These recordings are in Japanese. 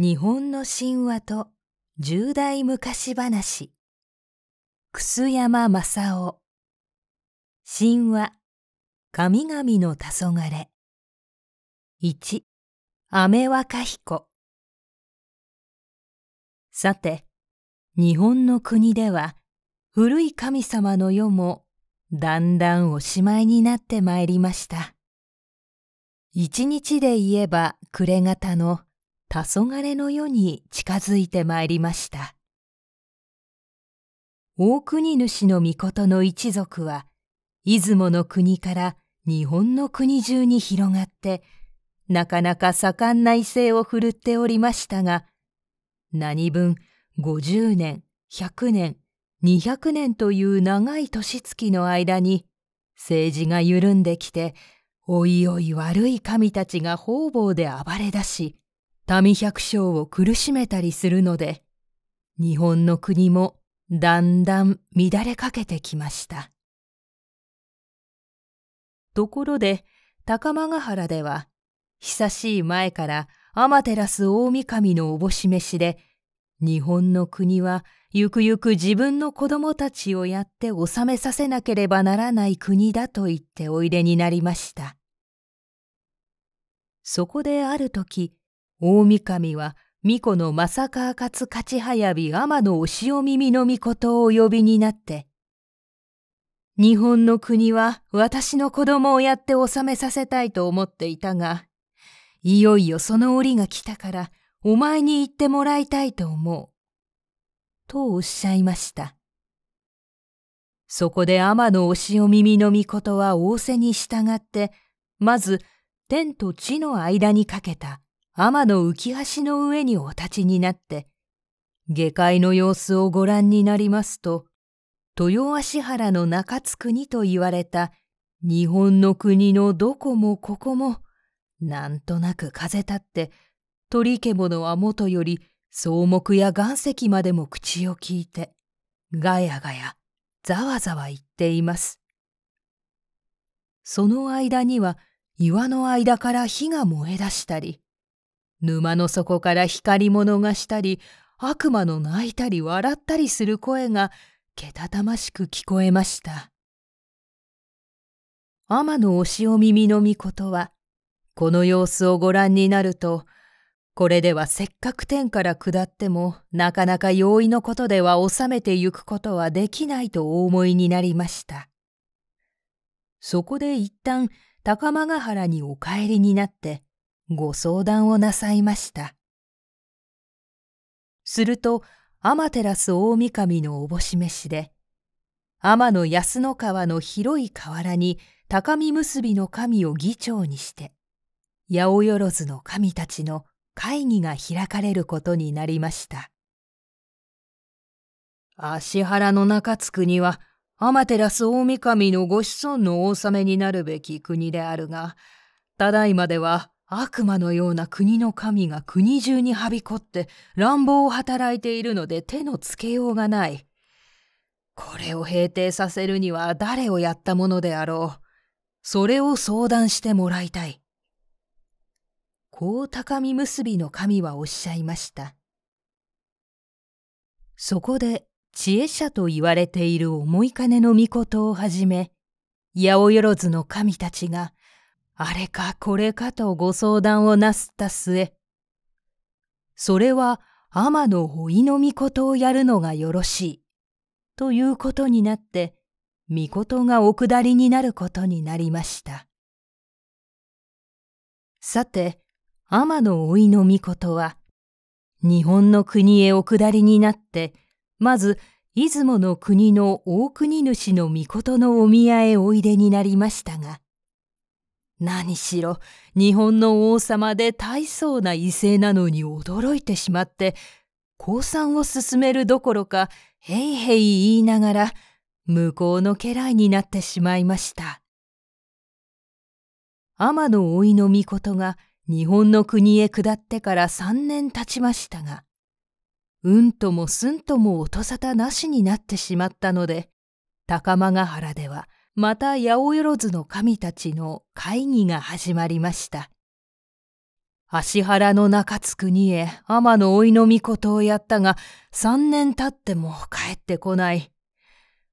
日本の神話と重大昔話楠山正夫神話神々の黄昏1雨若彦さて日本の国では古い神様の世もだんだんおしまいになってまいりました一日で言えば暮れ方の黄昏の世に近づいてまいりました大国主の御事の一族は出雲の国から日本の国中に広がってなかなか盛んな威勢を振るっておりましたが何分50年100年200年という長い年月の間に政治が緩んできておいおい悪い神たちが方々で暴れ出し民百姓を苦しめたりするので、日本の国もだんだん乱れかけてきました。ところで、高間ヶ原では、久しい前から天照大神のおぼし召しで、日本の国はゆくゆく自分の子供たちをやって治めさせなければならない国だと言っておいでになりました。そこである時、大御神は巫女の正川勝勝早び天のお潮耳の御事をお呼びになって、日本の国は私の子供をやって治めさせたいと思っていたが、いよいよその折が来たから、お前に言ってもらいたいと思う。とおっしゃいました。そこで天のお潮耳の御事は仰せに従って、まず天と地の間にかけた天の浮き橋の上にお立ちになって、下界の様子をご覧になりますと、豊足原の中津国と言われた日本の国のどこもここも、なんとなく風立って、鳥獣はもとより草木や岩石までも口を聞いて、ガヤガヤ、ざわざわ言っています。その間には岩の間から火が燃え出したり、沼の底から光り物がしたり、悪魔の泣いたり笑ったりする声がけたたましく聞こえました。天のお塩耳の御事は、この様子をご覧になると、これではせっかく天から下っても、なかなか容易のことでは収めてゆくことはできないとお思いになりました。そこで一旦高間ヶ原にお帰りになって、ご相談をなさいました。すると、天照大神のおぼし召しで、天の安の川の広い河原に高見結びの神を議長にして、八百万の神たちの会議が開かれることになりました。足原の中津国は、天照大神のご子孫の王様になるべき国であるが、ただいまでは悪魔のような国の神が国中にはびこって乱暴を働いているので手のつけようがない。これを平定させるには誰をやったものであろう。それを相談してもらいたい。こう高み結びの神はおっしゃいました。そこで知恵者と言われている思い金の御事をはじめ、八百万の神たちがあれかこれかとご相談をなすった末、それは天のおいのことをやるのがよろしい、ということになって、ことがお下りになることになりました。さて、天のおいのことは、日本の国へお下りになって、まず、出雲の国の大国主のことのお宮へおいでになりましたが、何しろ日本の王様で大層な威勢なのに驚いてしまって降参を進めるどころかへいへい言いながら向こうの家来になってしまいました天の老いの御事が日本の国へ下ってから3年経ちましたがうんともすんとも音沙汰なしになってしまったので高間ヶ原ではまた八百万の神たちの会議が始まりました。足原の中津国へ天の老いの御事をやったが、三年経っても帰ってこない。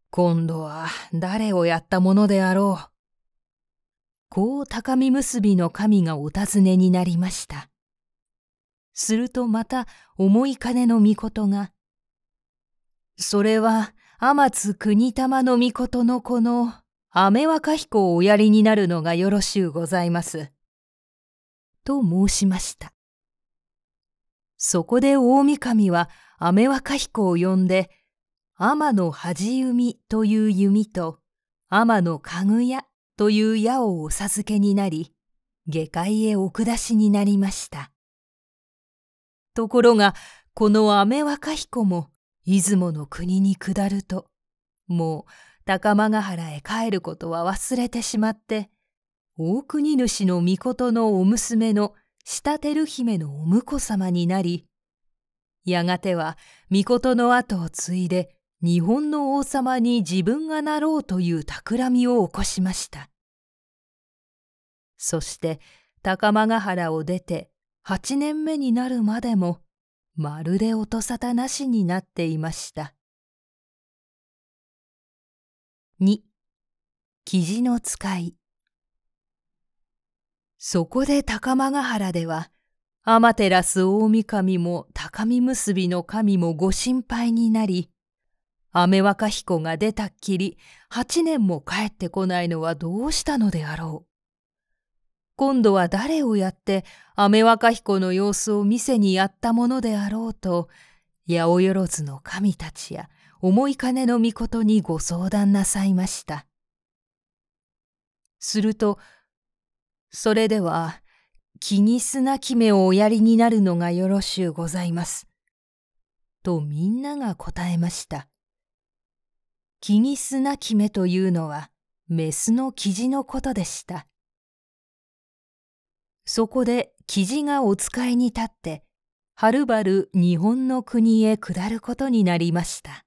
今度は誰をやったものであろう。こう高見結びの神がお尋ねになりました。するとまた重い金の御事が、それは天津国玉の御事のこの雨若彦をおやりになるのがよろしゅうございます。と申しました。そこで大御神は雨若彦を呼んで、天の恥弓という弓と、天の家具屋という矢をお授けになり、下界へお下しになりました。ところが、この雨若彦も、出雲の国に下ると、もう高間ヶ原へ帰ることは忘れてしまって、大国主の御事のお娘の下照姫のお婿様になり、やがては御事の後を継いで日本の王様に自分がなろうという企みを起こしました。そして高間ヶ原を出て8年目になるまでもまるで音沙汰なしになっていました。2キジの使いそこで高間ヶ原では天照大神も高見結びの神もご心配になり雨若彦が出たっきり8年も帰ってこないのはどうしたのであろう今度は誰をやって雨若彦の様子を見せにやったものであろうと八百万の神たちや重い金の御事にご相談なさいました。すると、それでは、気にすなき目をおやりになるのがよろしゅうございます。とみんなが答えました。気にすなき目というのは、メスのキジのことでした。そこでキジがお使いに立って、はるばる日本の国へ下ることになりました。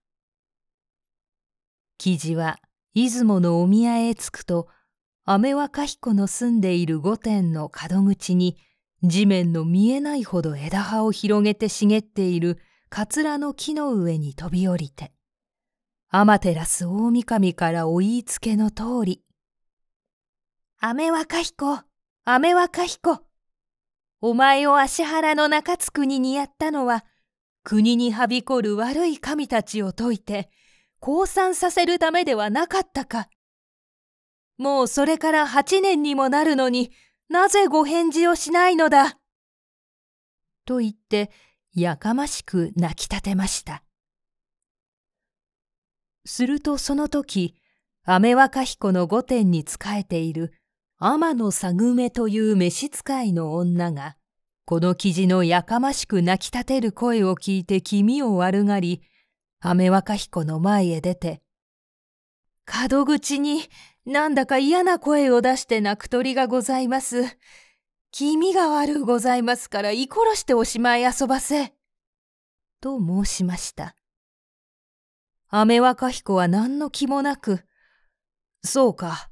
生地は出雲のお宮へ着くと雨若彦の住んでいる御殿の角口に地面の見えないほど枝葉を広げて茂っているカツラの木の上に飛び降りて天照大神からお言いつけの通り「雨若彦雨若彦お前を足原の中津国にやったのは国にはびこる悪い神たちを説いて降参させるためではなかったか。もうそれから8年にもなるのになぜご返事をしないのだ。と言ってやかましく泣き立てました。するとその時、雨若彦の御殿に仕えている天野さぐめという召使いの女が、この記事のやかましく泣き立てる声を聞いて気味を悪がり、雨若彦の前へ出て、角口になんだか嫌な声を出して泣く鳥がございます。気味が悪うございますから居殺しておしまい遊ばせ。と申しました。雨若彦は何の気もなく、そうか。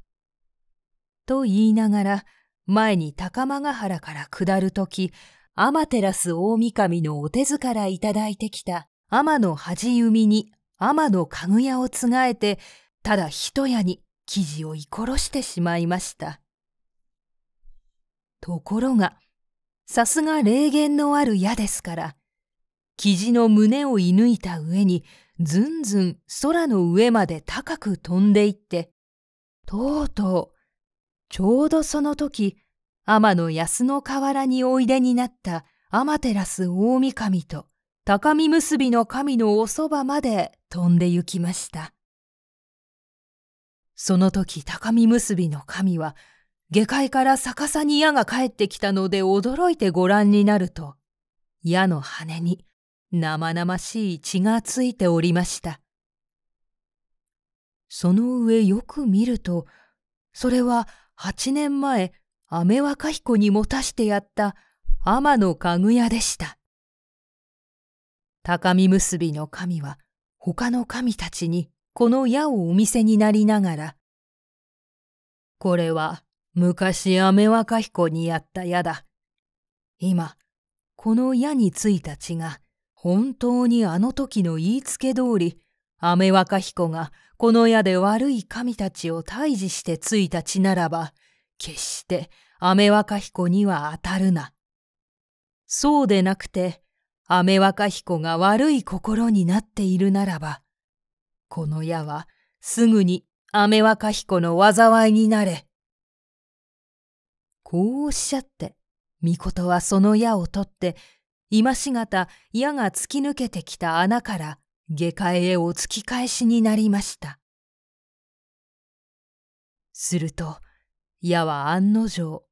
と言いながら、前に高間ヶ原から下るとき、天照大神のお手図からいただいてきた天の恥弓に天の家具屋をつがえてただ一夜に生地を居殺してしまいましたところがさすが霊言のある矢ですから生地の胸を射抜いた上にずんずん空の上まで高く飛んでいってとうとうちょうどその時天の安の河原においでになった天照大御神と高見結びの神のおそばまで飛んで行きました。その時高見結びの神は、下界から逆さに矢が帰ってきたので驚いてご覧になると、矢の羽に生々しい血がついておりました。その上よく見ると、それは8年前、雨若彦に持たしてやった天の家具屋でした。高見結びの神は他の神たちにこの矢をお見せになりながら、これは昔雨若彦にやった矢だ。今、この矢についた血が本当にあの時の言いつけ通り、雨若彦がこの矢で悪い神たちを退治してついた血ならば、決して雨若彦には当たるな。そうでなくて、雨若彦が悪い心になっているならば、この矢はすぐに雨若彦の災いになれ。こうおっしゃって、巫女はその矢を取って、今しがた矢が突き抜けてきた穴から下界へお突き返しになりました。すると、矢は案の定、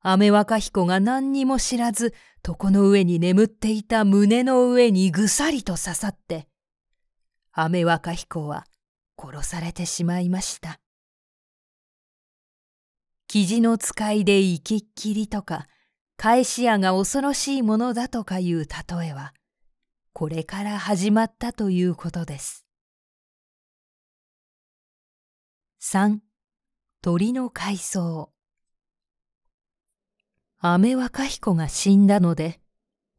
雨若彦が何にも知らず床の上に眠っていた胸の上にぐさりと刺さって、雨若彦は殺されてしまいました。キジの使いで生きっきりとか、返し屋が恐ろしいものだとかいう例えは、これから始まったということです。3鳥の海藻雨若彦が死んだので、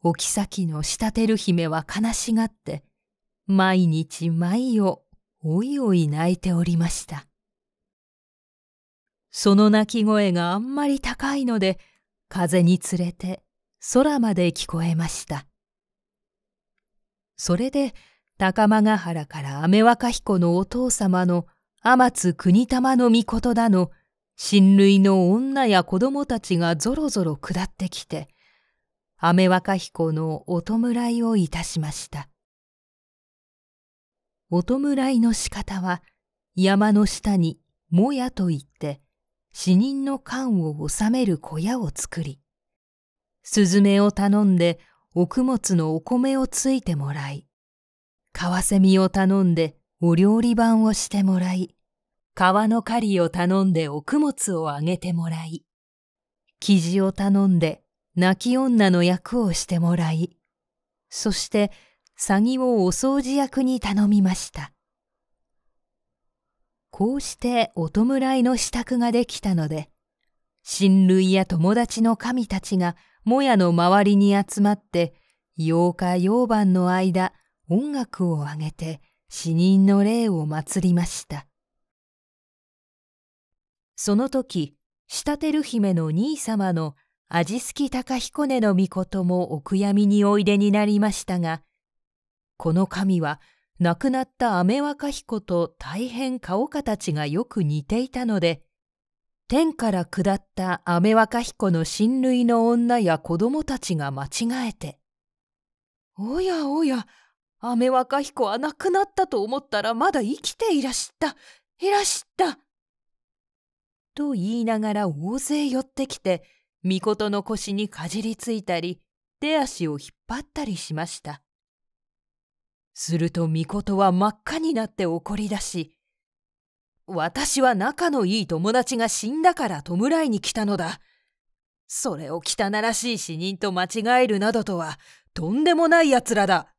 お妃の仕立てる姫は悲しがって、毎日毎夜、おいおい泣いておりました。その泣き声があんまり高いので、風につれて空まで聞こえました。それで、高間原から雨若彦のお父様の天津国玉の御事だの、親類の女や子供たちがぞろぞろ下ってきて、雨若彦のお弔いをいたしました。お弔いの仕方は、山の下にもやといって、死人の缶を収める小屋を作り、スズメを頼んでお供物のお米をついてもらい、カワセミを頼んでお料理番をしてもらい、川の狩りを頼んでお供物をあげてもらい、生地を頼んで泣き女の役をしてもらい、そして詐欺をお掃除役に頼みました。こうしてお弔いの支度ができたので、親類や友達の神たちがもやの周りに集まって、8日8晩の間、音楽をあげて死人の霊を祭りました。その時、仕立る姫の兄様の味好き高彦根の御事もお悔やみにおいでになりましたが、この神は亡くなった雨若彦と大変顔形がよく似ていたので、天から下った雨若彦の親類の女や子供たちが間違えて、おやおや、雨若彦は亡くなったと思ったらまだ生きていらした、いらした。と言いながら大勢寄ってきて、ことの腰にかじりついたり、手足を引っ張ったりしました。するとみことは真っ赤になって怒り出し、私は仲のいい友達が死んだから弔いに来たのだ。それを汚らしい死人と間違えるなどとは、とんでもない奴らだ。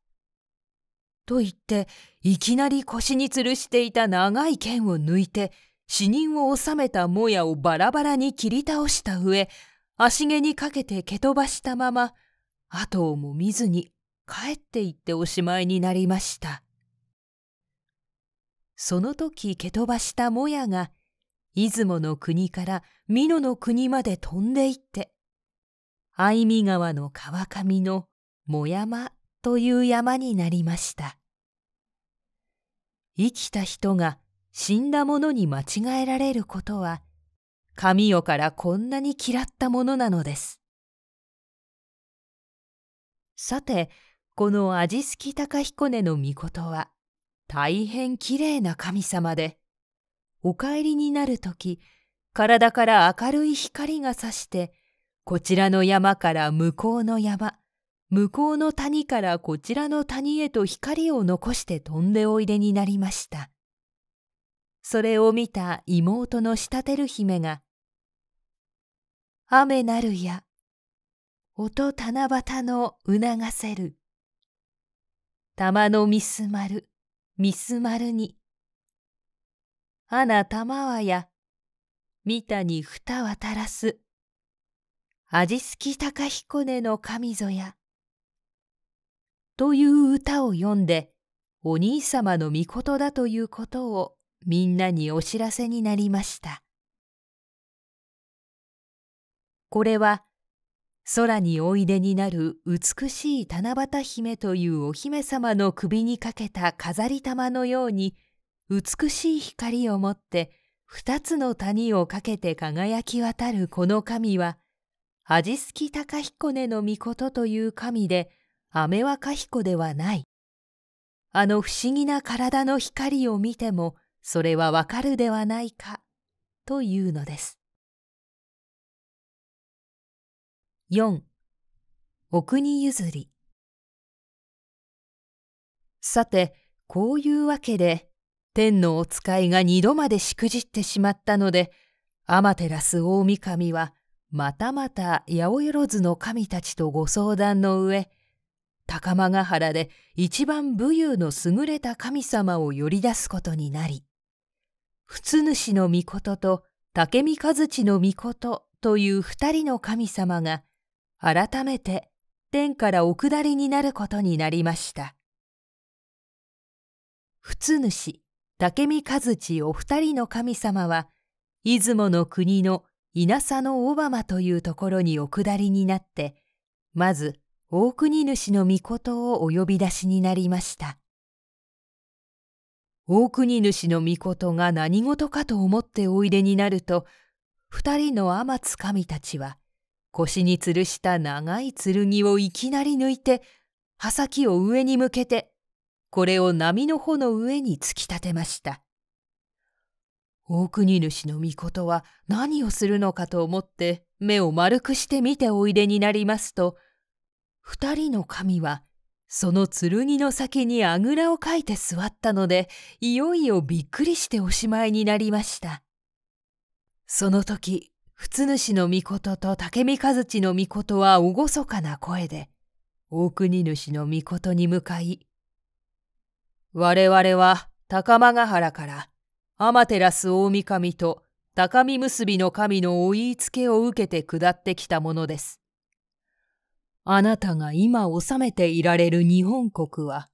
と言って、いきなり腰に吊るしていた長い剣を抜いて、死人を収めたもやをバラバラに切り倒した上、足毛にかけて蹴飛ばしたまま、後をも見ずに帰っていっておしまいになりました。その時蹴飛ばしたもやが、出雲の国から美濃の国まで飛んでいって、相見川の川上のも山という山になりました。生きた人が死んだのに間違えられることは、神よからこんなに嫌ったものなのです。さて、この味好き高彦根の御事は、大変きれいな神様で、お帰りになる時体から明るい光がさして、こちらの山から向こうの山、向こうの谷からこちらの谷へと光を残して飛んでおいでになりました。それを見た妹の仕立てる姫が、雨なるや、音七夕の促せる。玉のミスマル、ミスマルに。花玉はや、三谷二渡らす。味好き高彦根の神ぞや。という歌を読んで、お兄様の御事だということをみんなにお知らせになりました。これは空においでになる美しい七夕姫というお姫様の首にかけた飾り玉のように美しい光を持って二つの谷をかけて輝き渡るこの神は味すき高彦根の御事という神で雨若彦ではない。あの不思議な体の光を見てもそれはわかるではないかというのです。4. お国譲りさて、こういうわけで、天のお使いが二度までしくじってしまったので、アマテラス大神は、またまた八百万の神たちとご相談の上、高間ヶ原で一番武勇の優れた神様を呼り出すことになり、普通主の御事と武見和地の御事という二人の神様が改めて天からお下りになることになりました。普通主、武見和地お二人の神様は、出雲の国の稲佐の小浜というところにお下りになって、まず大国主の御事をお呼び出しになりました。大国主の御事が何事かと思っておいでになると、二人の天津神たちは、腰に吊るした長い剣をいきなり抜いて、刃先を上に向けて、これを波の穂の上に突き立てました。大国主の御事は何をするのかと思って目を丸くして見ておいでになりますと、二人の神はその剣の先にあぐらをかいて座ったので、いよいよびっくりしておしまいになりました。その時、通主の御事と竹見和地の御事は厳かな声で、大国主の御事に向かい、我々は高間ヶ原から天照大神と高見結びの神のお言いつけを受けて下ってきたものです。あなたが今治めていられる日本国は、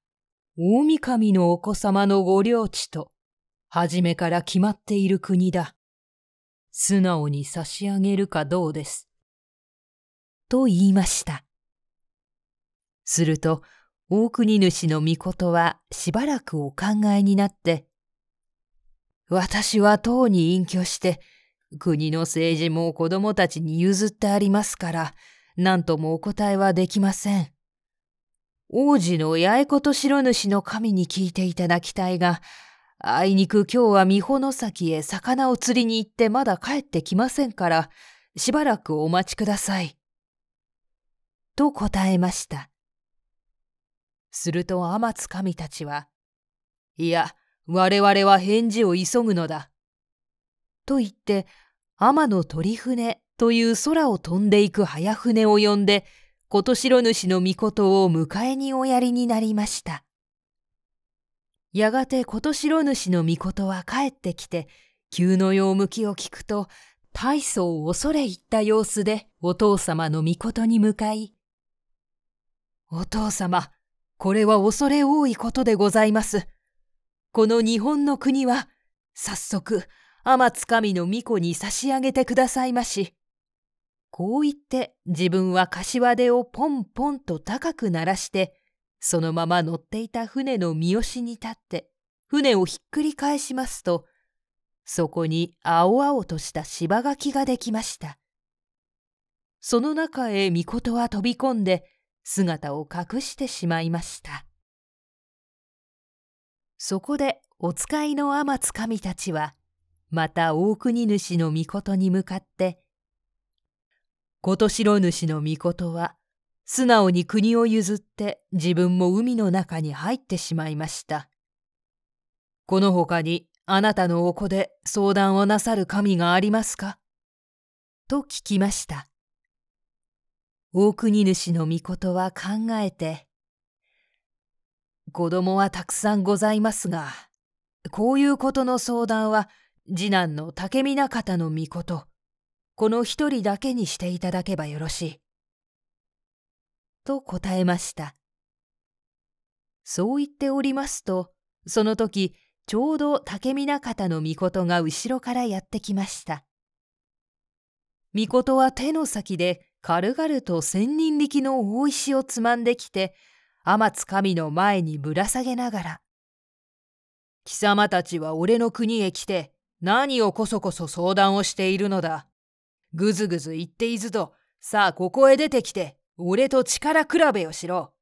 大神のお子様のご領地と、初めから決まっている国だ。素直に差し上げるかどうです。と言いました。すると、大国主の御事はしばらくお考えになって、私は党に隠居して、国の政治も子供たちに譲ってありますから、何ともお答えはできません。王子の八重子と白主の神に聞いていただきたいが、あいにく今日は三保先へ魚を釣りに行ってまだ帰ってきませんから、しばらくお待ちください。と答えました。すると天津神たちは、いや、我々は返事を急ぐのだ。と言って、天の鳥船という空を飛んでいく早船を呼んで、琴城主の御事を迎えにおやりになりました。やがて琴城主の御事は帰ってきて、急の用向きを聞くと、大層恐れ入った様子でお父様の御事に向かい、お父様、これは恐れ多いことでございます。この日本の国は、早速、天津神の御子に差し上げてくださいまし。こう言って自分は柏手をポンポンと高く鳴らしてそのまま乗っていた船の三好に立って船をひっくり返しますとそこに青々とした芝垣ができましたその中へ御事は飛び込んで姿を隠してしまいましたそこでお使いの天津神たちはまた大国主の御事に向かってことしろ主の御事は、素直に国を譲って自分も海の中に入ってしまいました。この他にあなたのお子で相談をなさる神がありますかと聞きました。大国主の御事は考えて、子供はたくさんございますが、こういうことの相談は次男の竹見方の御事、この一人だけにしていただけばよろしい。と答えました。そう言っておりますと、その時、ちょうど竹見方の御事が後ろからやってきました。御事は手の先で軽々と千人力の大石をつまんできて、天津神の前にぶら下げながら、貴様たちは俺の国へ来て、何をこそこそ相談をしているのだ。ぐずぐず言っていずと、さあここへ出てきて、俺と力比べをしろ。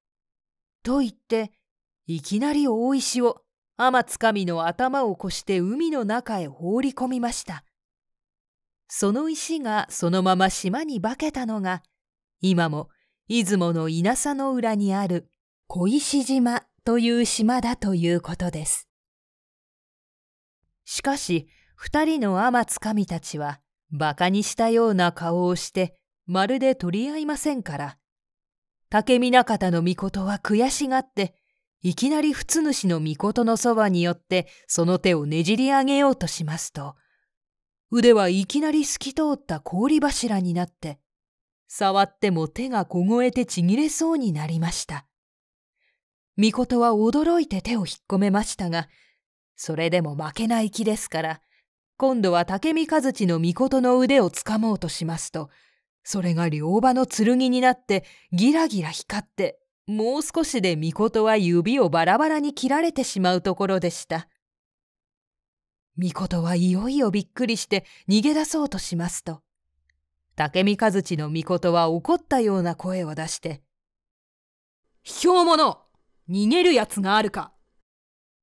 と言って、いきなり大石を、天つかみの頭を越して海の中へ放り込みました。その石がそのまま島に化けたのが、今も出雲の稲佐の浦にある小石島という島だということです。しかし、二人の天つかみたちは、馬鹿にしたような顔をして、まるで取り合いませんから。竹南方の御事は悔しがって、いきなり仏主の御事のそばによってその手をねじり上げようとしますと、腕はいきなり透き通った氷柱になって、触っても手が凍えてちぎれそうになりました。御事は驚いて手を引っ込めましたが、それでも負けない気ですから、今度は武見和地の御事の腕をつかもうとしますと、それが両刃の剣になってギラギラ光って、もう少しで御事は指をバラバラに切られてしまうところでした。御事はいよいよびっくりして逃げ出そうとしますと、武見和地の御事は怒ったような声を出して、卑怯者逃げるやつがあるか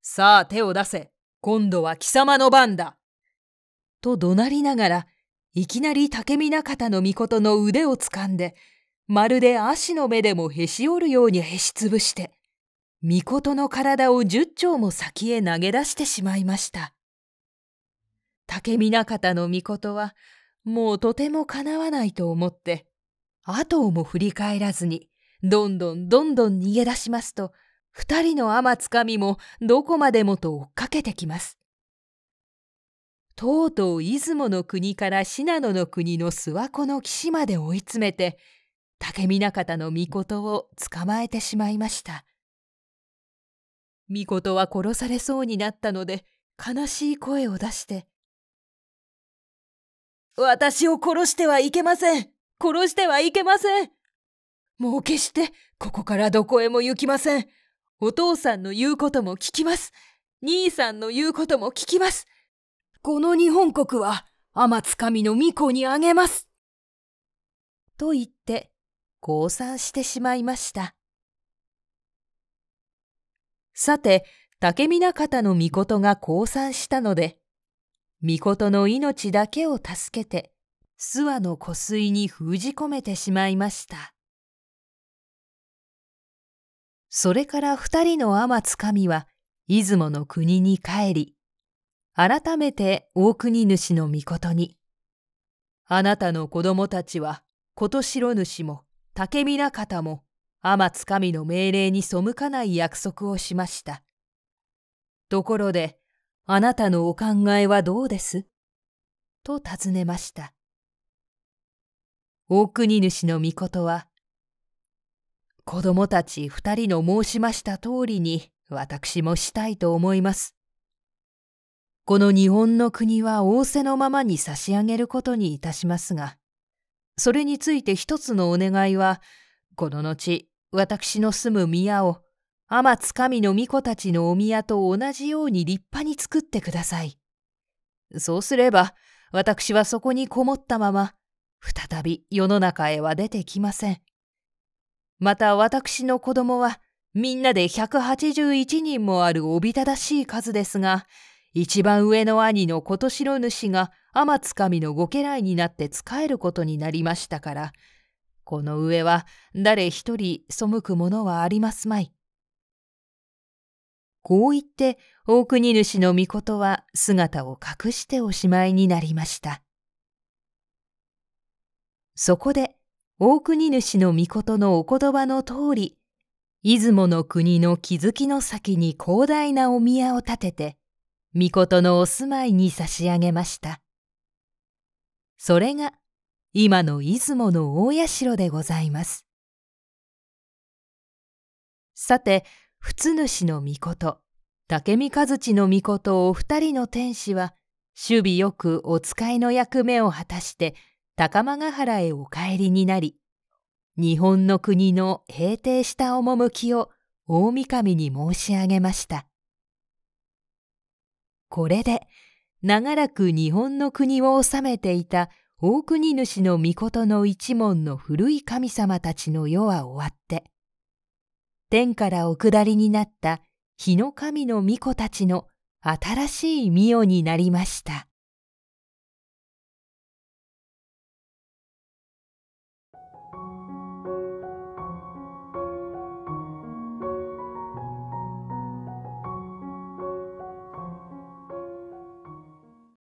さあ手を出せ今度は貴様の番だと怒鳴りながら、いきなり竹見中の御事の腕をつかんで、まるで足の目でもへし折るようにへしつぶして、御事の体を十丁も先へ投げ出してしまいました。竹見中の御事は、もうとてもかなわないと思って、後をも振り返らずに、どんどんどんどん逃げ出しますと、二人の天つかみもどこまでもと追っかけてきます。とうとう出雲の国から信濃の国の諏訪湖の岸まで追い詰めて竹見方の御事を捕まえてしまいました御事は殺されそうになったので悲しい声を出して「私を殺してはいけません殺してはいけませんもう決してここからどこへも行きませんお父さんの言うことも聞きます兄さんの言うことも聞きますこの日本国は天津神の御子にあげます。と言って、降参してしまいました。さて、竹南方の御子が降参したので、御子の命だけを助けて、諏訪の湖水に封じ込めてしまいました。それから二人の天津神は、出雲の国に帰り、改めて大国主の御事に。あなたの子供たちは、琴城主も、竹皆方も、天津神の命令に背かない約束をしました。ところで、あなたのお考えはどうですと尋ねました。大国主の御事は、子供たち二人の申しました通りに私もしたいと思います。この日本の国は仰せのままに差し上げることにいたしますが、それについて一つのお願いは、この後、私の住む宮を、天津神の巫女たちのお宮と同じように立派に作ってください。そうすれば、私はそこにこもったまま、再び世の中へは出てきません。また私の子供は、みんなで181人もあるおびただしい数ですが、一番上の兄の琴城主が天津神のご家来になって仕えることになりましたから、この上は誰一人背くものはありますまい。こう言って大国主の御事は姿を隠しておしまいになりました。そこで大国主の御事のお言葉の通り、出雲の国の築きの先に広大なお宮を建てて、御とのお住まいに差し上げました。それが今の出雲の大社でございます。さて、仏主の御事、竹見和地の御事お二人の天使は、守備よくお使いの役目を果たして高間ヶ原へお帰りになり、日本の国の平定した趣を大神に申し上げました。これで長らく日本の国を治めていた大国主の御事の一門の古い神様たちの世は終わって天からお下りになった日の神の御子たちの新しい御代になりました。